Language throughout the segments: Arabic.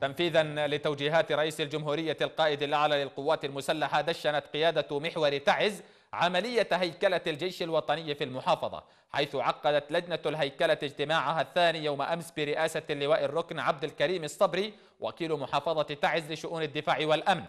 تنفيذا لتوجيهات رئيس الجمهورية القائد الأعلى للقوات المسلحة دشنت قيادة محور تعز عملية هيكلة الجيش الوطني في المحافظة حيث عقدت لجنة الهيكلة اجتماعها الثاني يوم أمس برئاسة اللواء الركن عبد الكريم الصبري وكيل محافظة تعز لشؤون الدفاع والأمن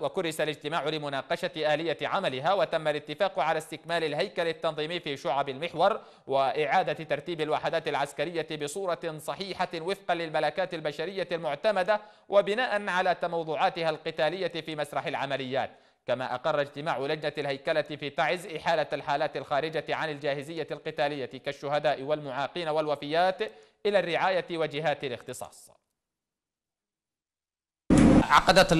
وكرس الاجتماع لمناقشة آلية عملها وتم الاتفاق على استكمال الهيكل التنظيمي في شعب المحور وإعادة ترتيب الوحدات العسكرية بصورة صحيحة وفقا للملكات البشرية المعتمدة وبناء على تموضعاتها القتالية في مسرح العمليات كما أقر اجتماع لجنة الهيكلة في تعز إحالة الحالات الخارجة عن الجاهزية القتالية كالشهداء والمعاقين والوفيات إلى الرعاية وجهات الاختصاص عقدت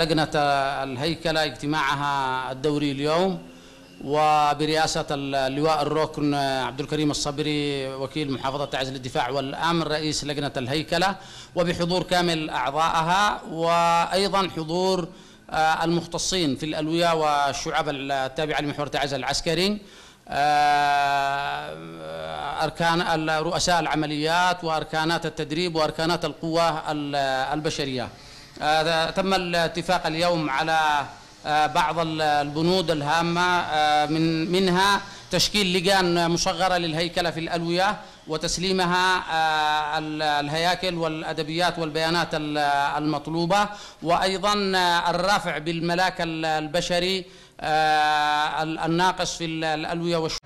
لجنة الهيكلة اجتماعها الدوري اليوم وبرئاسة اللواء الركن عبد الكريم الصبري وكيل محافظة عزل الدفاع والأمن رئيس لجنة الهيكلة وبحضور كامل أعضائها وأيضا حضور آه، المختصين في الألوية والشعب التابعة لمحور تعز العسكري آه، أركان رؤساء العمليات وأركانات التدريب وأركانات القوة البشرية تم الاتفاق اليوم على آه، بعض البنود الهامة آه، من منها تشكيل لجان مصغرة للهيكلة في الألوية وتسليمها آه، الهياكل والأدبيات والبيانات المطلوبة وأيضا الرافع بالملاك البشري الناقص في الألوية والشرق